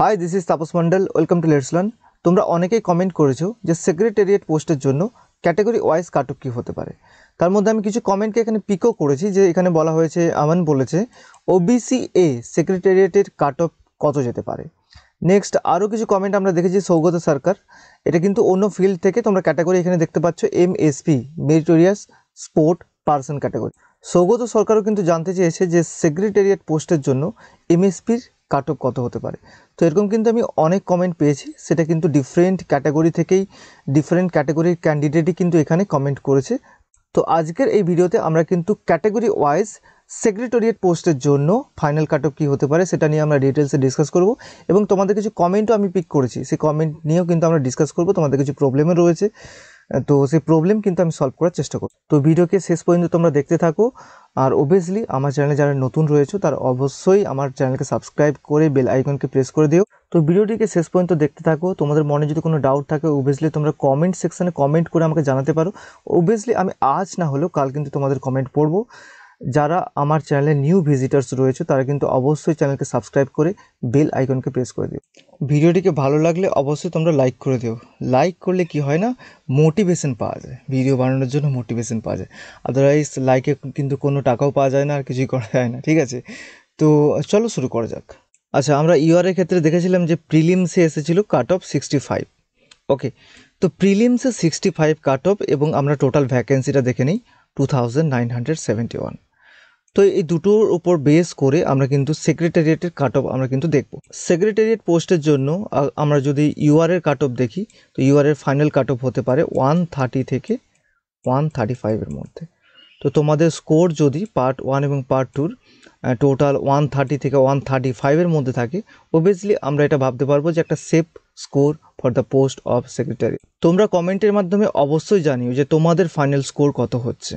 high this is Tapas Mondal welcome to let's learn তোমরা অনেকেই comment করেছো যে সেক্রেটারিয়েট পোস্টের জন্য ক্যাটাগরি ওয়াইজ কাটঅফ কী হতে পারে তার মধ্যে আমি কিছু কমেন্টকে এখানে পিকও করেছি যে এখানে বলা হয়েছে আমান বলেছে ওবিসি এ সেক্রেটারিয়েটের কাট অফ কত যেতে পারে নেক্সট আরও কিছু কমেন্ট আমরা দেখেছি সৌগত সরকার এটা কিন্তু অন্য ফিল্ড থেকে তোমরা ক্যাটাগরি এখানে দেখতে পাচ্ছ M SP meritorious sport person category Sougata সরকারও কিন্তু জানতে চেয়েছে যে সেক্রেটারিয়েট পোস্টের জন্য এমএসপির কাট কত হতে পারে তো এরকম কিন্তু আমি অনেক কমেন্ট পেয়েছি সেটা কিন্তু ডিফারেন্ট ক্যাটাগরি থেকেই ডিফারেন্ট ক্যাটাগরির ক্যান্ডিডেটই কিন্তু এখানে কমেন্ট করেছে তো আজকের এই ভিডিওতে আমরা কিন্তু ক্যাটাগরি ওয়াইজ সেক্রেটোরিয়েট পোস্টের জন্য ফাইনাল কাট অফ কী হতে পারে সেটা নিয়ে আমরা ডিটেলসে ডিসকাস করব এবং তোমাদের কিছু কমেন্টও আমি পিক করেছি সেই কমেন্ট নিয়েও কিন্তু আমরা ডিসকাস করব তোমাদের কিছু প্রবলেমও রয়েছে তো সেই প্রবলেম কিন্তু আমি সলভ করার চেষ্টা করব তো ভিডিওকে শেষ পর্যন্ত তোমরা দেখতে থাকো আর ওভিয়াসলি আমার চ্যানেলে যারা নতুন রয়েছে তারা অবশ্যই আমার চ্যানেলকে সাবস্ক্রাইব করে বেল আইকনকে প্রেস করে দিও তো ভিডিওটিকে শেষ পর্যন্ত দেখতে থাকো তোমাদের মনে যদি কোনো ডাউট থাকে ওভিয়াসলি তোমরা কমেন্ট সেকশানে কমেন্ট করে আমাকে জানাতে পারো ওভিয়াসলি আমি আজ না হলেও কাল কিন্তু তোমাদের কমেন্ট পড়বো যারা আমার চ্যানেলে নিউ ভিজিটার্স রয়েছে তারা কিন্তু অবশ্যই চ্যানেলকে সাবস্ক্রাইব করে বেল আইকনকে প্রেস করে দিও ভিডিওটিকে ভালো লাগলে অবশ্যই তোমরা লাইক করে দিও লাইক করলে কি হয় না মোটিভেশন পাওয়া যায় ভিডিও বানানোর জন্য মোটিভেশন পাওয়া যায় আদারওয়াইজ লাইকে কিন্তু কোনো টাকাও পাওয়া যায় না আর কিছুই করা যায় না ঠিক আছে তো চলো শুরু করা যাক আচ্ছা আমরা ইউআরের ক্ষেত্রে দেখেছিলাম যে প্রিলিমসে এসেছিলো cut off sixty five okay তো প্রিলিমসে সিক্সটি ফাইভ কাট অফ এবং আমরা টোটাল ভ্যাকেন্সিটা দেখে নিই two thousand nine hundred seventy one তো এই দুটোর উপর বেস করে আমরা কিন্তু সেক্রেটারিয়েটের কাট অফ আমরা কিন্তু দেখব সেক্রেটারিয়েট পোস্টের জন্য আমরা যদি এর কাট অফ দেখি তো এর ফাইনাল কাট অফ হতে পারে ওয়ান থার্টি থেকে ওয়ান থার্টি ফাইভের মধ্যে তো তোমাদের স্কোর যদি পার্ট ওয়ান এবং পার্ট টুর টোটাল ওয়ান থার্টি থেকে ওয়ান থার্টি ফাইভের মধ্যে থাকে ওবিয়াসলি আমরা এটা ভাবতে পারবো যে একটা safe score for the post of secretary তোমরা কমেন্টের মাধ্যমে অবশ্যই জানিও যে তোমাদের ফাইনাল স্কোর কত হচ্ছে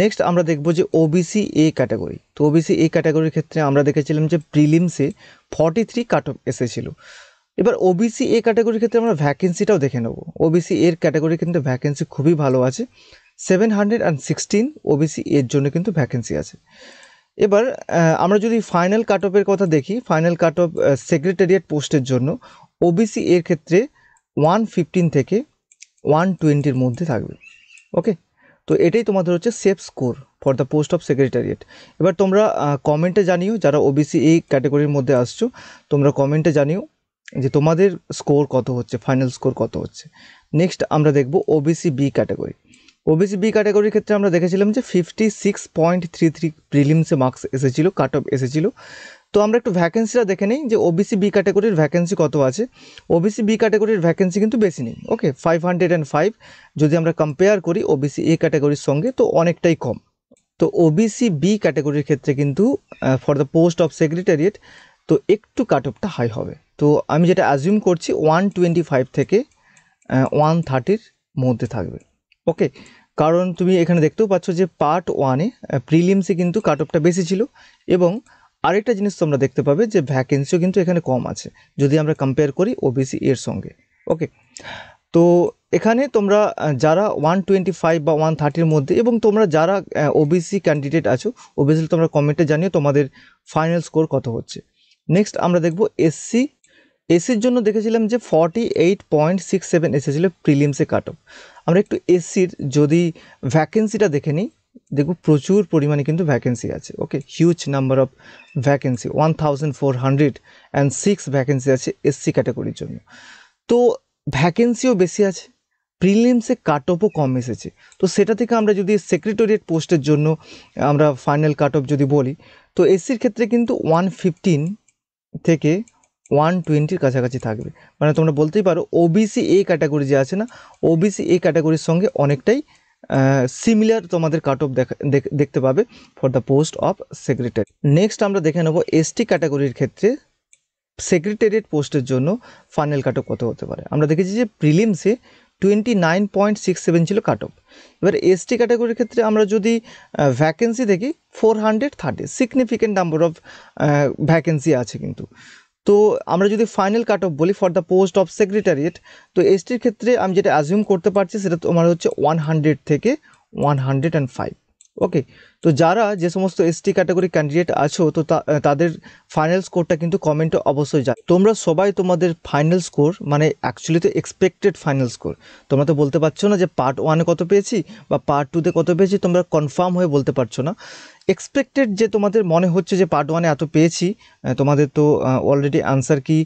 নেক্সট আমরা দেখব যে ওবিসি এ ক্যাটাগরি তো ওবিসি এ ক্যাটাগরির ক্ষেত্রে আমরা দেখেছিলাম যে প্রিলিমসে ফর্টি থ্রি কাট অফ এসেছিলো এবার ওবিসি এ ক্যাটাগরির ক্ষেত্রে আমরা ভ্যাকেন্সিটাও দেখে নেব ওবিসি এর ক্যাটাগরি কিন্তু ভ্যাকেন্সি খুবই ভালো আছে seven hundred and sixteen OBC এর জন্য কিন্তু ভ্যাকেন্সি আছে এবার আমরা যদি ফাইনাল কাট অফের কথা দেখি ফাইনাল কাট অফ সেক্রেটারিয়েট পোস্টের জন্য ওবিসি এর ক্ষেত্রে ওয়ান ফিফটিন থেকে ওয়ান টোয়েন্টির মধ্যে থাকবে ওকে তো এটাই তোমাদের হচ্ছে safe score for the post of secretariat এবার তোমরা কমেন্টে জানিও যারা ওবিসি এই ক্যাটাগরির মধ্যে আসছো তোমরা কমেন্টে জানিও যে তোমাদের স্কোর কত হচ্ছে ফাইনাল স্কোর কত হচ্ছে নেক্সট আমরা দেখব OBC B category OBC B ক্যাটাগরির ক্ষেত্রে আমরা দেখেছিলাম যে fifty six point three three প্রিলিমসে মার্কস এসেছিলো কাট অফ এসেছিলো তো আমরা একটু ভ্যাকেন্সিটা দেখে নিই যে ওবিসি বি ক্যাটাগরির ভ্যাকেন্সি কত আছে ওবিসি বি ক্যাটাগরির ভ্যাকেন্সি কিন্তু বেশি নেই okay five hundred and five যদি আমরা কম্পেয়ার করি ওবিসি এ ক্যাটাগরির সঙ্গে তো অনেকটাই কম তো ওবিসি বি ক্যাটাগরির ক্ষেত্রে কিন্তু for the post of secretariat তো একটু কাট অফটা হাই হবে তো আমি যেটা অ্যাজিউম করছি ওয়ান টোয়েন্টি ফাইভ থেকে ওয়ান থার্টির মধ্যে থাকবে ওকে কারণ তুমি এখানে দেখতেও পাচ্ছ যে পার্ট ওয়ানে প্রিলিমসে কিন্তু কাট অফটা বেশি ছিল এবং আরেকটা জিনিস তোমরা দেখতে পাবে যে ভ্যাকেন্সিও কিন্তু এখানে কম আছে যদি আমরা কম্পেয়ার করি ওবিসি এর সঙ্গে ওকে তো এখানে তোমরা যারা ওয়ান টোয়েন্টি ফাইভ বা ওয়ান থার্টির মধ্যে এবং তোমরা যারা ওবিসি ক্যান্ডিডেট আছো ওবিসি তোমরা কমেন্টে জানিয়ে তোমাদের ফাইনাল স্কোর কত হচ্ছে নেক্সট আমরা দেখব এসসি এসির জন্য দেখেছিলাম যে forty eight point six seven এসেছিলো প্রিলিমসে কাট অফ আমরা একটু এসির যদি ভ্যাকেন্সিটা দেখে নিই দেখব প্রচুর পরিমাণে কিন্তু ভ্যাকেন্সি আছে okay huge number of vacancy one thousand four hundred and six vacancy আছে এসসি ক্যাটাগরির জন্য তো ভ্যাকেন্সিও বেশি আছে প্রিলিমসে কাট অফও কম এসেছে তো সেটা থেকে আমরা যদি সেক্রেটারিয়েট পোস্টের জন্য আমরা ফাইনাল কাট অফ যদি বলি তো এসসির ক্ষেত্রে কিন্তু ওয়ান ফিফটিন থেকে ওয়ান টোয়েন্টির কাছাকাছি থাকবে মানে তোমরা বলতেই পারো ওবিসি এ ক্যাটাগরি যে আছে না ওবিসি এ ক্যাটাগরির সঙ্গে অনেকটাই সিমিলার তোমাদের কাট অফ দেখা দেখতে পাবে for the post of secretary next আমরা দেখে এস এসটি ক্যাটাগরির ক্ষেত্রে সেক্রেটারিয়েট পোস্টের জন্য ফাইনাল কাট অফ কত হতে পারে আমরা দেখেছি যে প্রিলিমসে twenty nine point six seven ছিল কাট অফ এবার এসটি ক্যাটাগরির ক্ষেত্রে আমরা যদি ভ্যাকেন্সি দেখি four hundred thirty significant number of vacancy আছে কিন্তু তো আমরা যদি ফাইনাল কাট অফ বলি for the post of secretariat তো এসটির ক্ষেত্রে আমি যেটা অ্যাজিউম করতে পারছি সেটা তোমার হচ্ছে ওয়ান হান্ড্রেড থেকে one hundred and five okay তো যারা যে সমস্ত এসটি ক্যাটাগরি ক্যান্ডিডেট আছো তো তাদের ফাইনাল স্কোরটা কিন্তু কমেন্টে অবশ্যই যায় তোমরা সবাই তোমাদের ফাইনাল স্কোর মানে অ্যাকচুয়ালি তো এক্সপেক্টেড ফাইনাল স্কোর তোমরা তো বলতে পারছো না যে পার্ট ওয়ানে কত পেয়েছি বা পার্ট টুতে কত পেয়েছি তোমরা কনফার্ম হয়ে বলতে পারছো না এক্সপেক্টেড যে তোমাদের মনে হচ্ছে যে পার্ট ওয়ানে এত পেয়েছি তোমাদের তো অলরেডি আনসার কি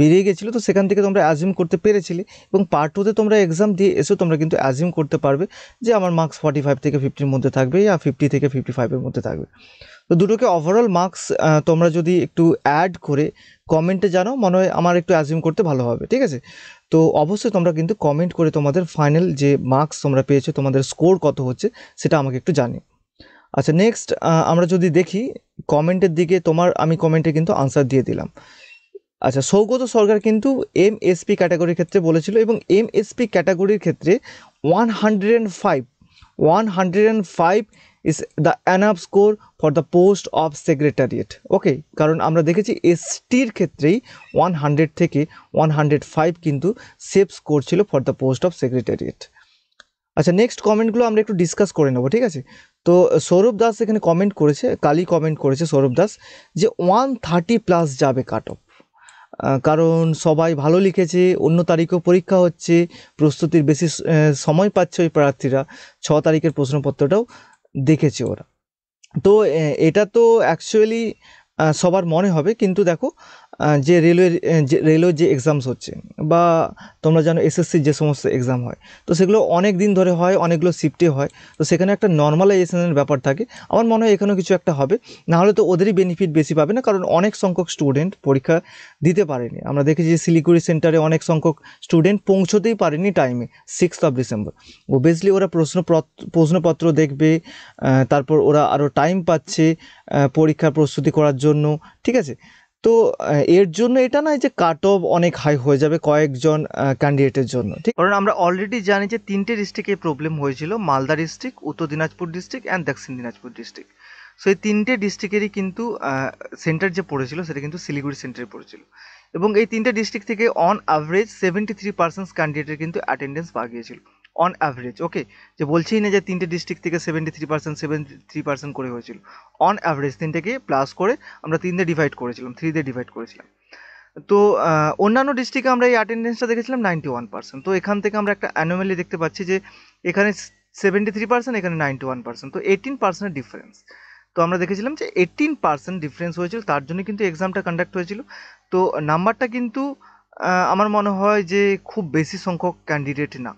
বেরিয়ে গেছিলো তো সেখান থেকে তোমরা অ্যাজিম করতে পেরেছিলে এবং পার্ট টুতে তোমরা এক্সাম দিয়ে এসেও তোমরা কিন্তু অ্যাজিম করতে পারবে যে আমার মার্কস ফর্টি ফাইভ থেকে ফিফটির মধ্যে থাকবে আর ফিফটি থেকে ফিফটি ফিফটি ফাইভের মধ্যে থাকবে তো দুটোকে ওভারঅল মার্কস তোমরা যদি একটু অ্যাড করে কমেন্টে জানাও মনে হয় আমার একটু অ্যাজিউম করতে ভালো হবে ঠিক আছে তো অবশ্যই তোমরা কিন্তু কমেন্ট করে তোমাদের ফাইনাল যে মার্কস তোমরা পেয়েছো তোমাদের স্কোর কত হচ্ছে সেটা আমাকে একটু জানিও আচ্ছা নেক্সট আমরা যদি দেখি কমেন্টের দিকে তোমার আমি কমেন্টে কিন্তু আনসার দিয়ে দিলাম আচ্ছা সৌগত সরকার কিন্তু এম এসপি ক্যাটাগরির ক্ষেত্রে বলেছিল এবং এম এসপি ক্যাটাগরির ক্ষেত্রে one hundred and five one hundred and five is the enough score for the post of secretariat okay কারণ আমরা দেখেছি এসটির ক্ষেত্রেই ওয়ান হান্ড্রেড থেকে ওয়ান হান্ড্রেড ফাইভ কিন্তু সেফ স্কোর ছিল for the post of secretariat আচ্ছা নেক্সট কমেন্টগুলো আমরা একটু ডিসকাস করে নেবো ঠিক আছে তো সৌরভ দাস এখানে কমেন্ট করেছে কালি কমেন্ট করেছে সৌরভ দাস যে ওয়ান থার্টি প্লাস যাবে কাট অফ কারণ সবাই ভালো লিখেছে অন্য তারিখেও পরীক্ষা হচ্ছে প্রস্তুতির বেশি সময় পাচ্ছে ওই প্রার্থীরা ছ তারিখের প্রশ্নপত্রটাও দেখেছে ওরা তো এটা তো অ্যাকচুয়ালি সবার মনে হবে কিন্তু দেখো যে রেলওয়ের যে রেলওয়ের যে এক্সামস হচ্ছে বা তোমরা জানো এসএসসি যে সমস্ত এক্সাম হয় তো সেগুলো অনেক দিন ধরে হয় অনেকগুলো শিফটে হয় তো সেখানে একটা নর্মালাইজেশনের ব্যাপার থাকে আমার মনে হয় এখানেও কিছু একটা হবে নাহলে তো ওদেরই বেনিফিট বেশি পাবে না কারণ অনেক সংখ্যক স্টুডেন্ট পরীক্ষা দিতে পারেনি আমরা দেখেছি যে শিলিগুড়ি সেন্টারে অনেক সংখ্যক স্টুডেন্ট পৌঁছতেই পারেনি টাইমে সিক্স অফ ডিসেম্বর ওবিয়াসলি ওরা প্রশ্নপত্র প্রশ্নপত্র দেখবে তারপর ওরা আরও টাইম পাচ্ছে পরীক্ষার প্রস্তুতি করার জন্য ঠিক আছে তো এর জন্য এটা নয় যে কাট অফ অনেক হাই হয়ে যাবে কয়েকজন ক্যান্ডিডেটের জন্য ঠিক কারণ আমরা অলরেডি জানি যে তিনটে ডিস্ট্রিক্টে প্রবলেম হয়েছিল মালদা ডিস্ট্রিক্ট উত্তর দিনাজপুর ডিস্ট্রিক্ট অ্যান্ড দক্ষিণ দিনাজপুর ডিস্ট্রিক্ট সো এই তিনটে ডিস্ট্রিক্টেরই কিন্তু সেন্টার যে পড়েছিল সেটা কিন্তু শিলিগুড়ি সেন্টারে পড়েছিল এবং এই তিনটে ডিস্ট্রিক্ট থেকে on average seventy three percent ক্যান্ডিডেটের কিন্তু অ্যাটেন্ডেন্স পাওয়া গিয়েছিল অন অ্যাভারেজ ওকে যে বলছেই না যে তিনটে ডিস্ট্রিক্ট থেকে seventy three percent seventy three percent করে হয়েছিল অন অ্যাভারেজ তিনটেকে প্লাস করে আমরা তিন দিয়ে ডিভাইড করেছিলাম থ্রি দিয়ে ডিভাইড করেছিলাম তো অন্যান্য ডিস্ট্রিক্টে আমরা এই অ্যাটেন্ডেন্সটা দেখেছিলাম নাইনটি ওয়ান পার্সেন্ট তো এখান থেকে আমরা একটা অ্যানুয়ালি দেখতে পাচ্ছি যে এখানে সেভেন্টি থ্রি পার্সেন্ট এখানে নাইনটি ওয়ান পার্সেন্ট তো এইটিন পার্সেন্টের ডিফারেন্স তো আমরা দেখেছিলাম যে এইটিন পার্সেন্ট ডিফারেন্স হয়েছিল তার জন্য কিন্তু এক্সামটা কন্ডাক্ট হয়েছিল তো নাম্বারটা কিন্তু আমার মনে হয় যে খুব বেশি সংখ্যক ক্যান্ডিডেট না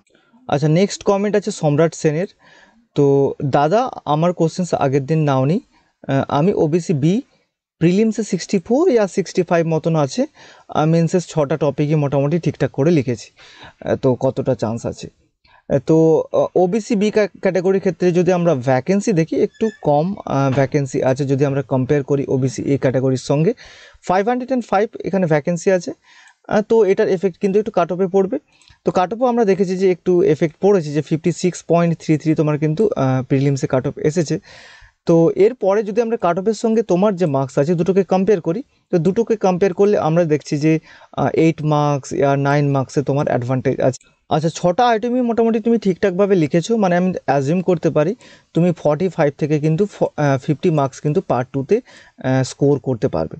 আচ্ছা নেক্সট কমেন্ট আছে সম্রাট সেনের তো দাদা আমার কোশ্চেন্স আগের দিন নাওনি আমি ওবিসি বি প্রিলিমসে sixty four yeah sixty five মতন আছে এনসেস ছটা টপিকই মোটামুটি ঠিকঠাক করে লিখেছি তো কতটা চান্স আছে তো ওবিসি বি ক্যাটাগরির ক্ষেত্রে যদি আমরা ভ্যাকেন্সি দেখি একটু কম ভ্যাকেন্সি আছে যদি আমরা কম্পেয়ার করি ওবিসি এ ক্যাটাগরির সঙ্গে ফাইভ হান্ড্রেড অ্যান্ড ফাইভ এখানে ভ্যাকেন্সি আছে তো এটার এফেক্ট কিন্তু একটু কাট অফে পড়বে তো কাট অফও আমরা দেখেছি যে একটু এফেক্ট পড়েছে যে fifty six point three three তোমার কিন্তু প্রিলিমসে কাট অফ এসেছে তো এরপরে যদি আমরা কাট অফের সঙ্গে তোমার যে মার্কস আছে দুটোকে কম্পেয়ার করি তো দুটোকে কম্পেয়ার করলে আমরা দেখছি যে এইট মার্কস আর নাইন মার্কসে তোমার অ্যাডভান্টেজ আছে আচ্ছা ছটা আইটেমই মোটামুটি তুমি ঠিকঠাকভাবে লিখেছো মানে আমি অ্যাজিউম করতে পারি তুমি ফর্টি ফাইভ থেকে কিন্তু ফিফটি মার্কস কিন্তু পার্ট টুতে স্কোর করতে পারবে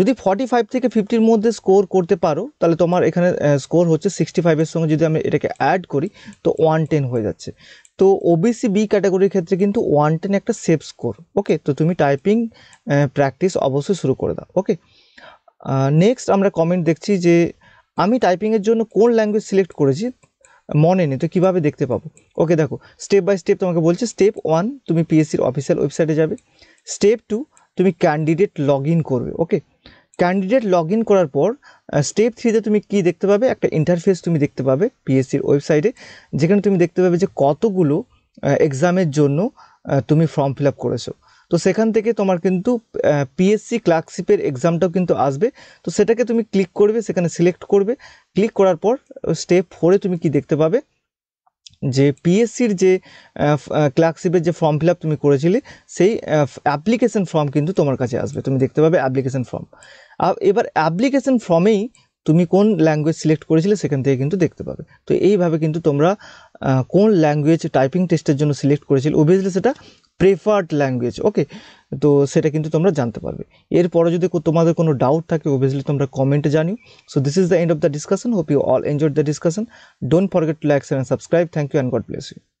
যদি ফর্টি ফাইভ থেকে ফিফটির মধ্যে স্কোর করতে পারো তাহলে তোমার এখানে স্কোর হচ্ছে সিক্সটি ফাইভের সঙ্গে যদি আমি এটাকে অ্যাড করি তো ওয়ান টেন হয়ে যাচ্ছে তো ওবিসি বি ক্যাটাগরির ক্ষেত্রে কিন্তু ওয়ান টেন একটা সেফ স্কোর ওকে তো তুমি টাইপিং প্র্যাকটিস অবশ্যই শুরু করে দাও ওকে নেক্সট আমরা কমেন্ট দেখছি যে আমি টাইপিংয়ের জন্য কোন ল্যাঙ্গুয়েজ সিলেক্ট করেছি মনে নেই তো কীভাবে দেখতে পাবো ওকে দেখো স্টেপ বাই স্টেপ তোমাকে বলছে স্টেপ ওয়ান তুমি পিএসসির অফিসিয়াল ওয়েবসাইটে যাবে স্টেপ টু তুমি ক্যান্ডিডেট লগ ইন করবে ওকে ক্যান্ডিডেট লগ ইন করার পর স্টেপ থ্রিতে তুমি কি দেখতে পাবে একটা ইন্টারফেস তুমি দেখতে পাবে পিএসসির ওয়েবসাইটে যেখানে তুমি দেখতে পাবে যে কতগুলো এক্সামের জন্য তুমি ফর্ম ফিল আপ করেছো তো সেখান থেকে তোমার কিন্তু পিএসসি ক্লার্কশিপের এক্সামটাও কিন্তু আসবে তো সেটাকে তুমি ক্লিক করবে সেখানে সিলেক্ট করবে ক্লিক করার পর স্টেপ ফোরে তুমি কি দেখতে পাবে যে পিএসসির যে ক্লার্কশিপের যে ফর্ম ফিল তুমি করেছিলে সেই অ্যাপ্লিকেশন ফর্ম কিন্তু তোমার কাছে আসবে তুমি দেখতে পাবে অ্যাপ্লিকেশান ফর্ম এবার অ্যাপ্লিকেশন ফর্মেই তুমি কোন ল্যাঙ্গুয়েজ সিলেক্ট করেছিলে সেখান থেকে কিন্তু দেখতে পাবে তো এইভাবে কিন্তু তোমরা কোন ল্যাঙ্গুয়েজ টাইপিং টেস্টের জন্য সিলেক্ট করেছিলে ওভিয়াসলি সেটা প্রেফার্ড ল্যাঙ্গুয়েজ ওকে তো সেটা কিন্তু তোমরা জানতে পারবে এরপরে যদি তোমাদের কোনো ডাউট থাকে ওভিয়াসলি তোমরা কমেন্টে জানিও so this is the end of the discussion hope you all enjoyed the discussion don't forget to like and subscribe thank you and God bless you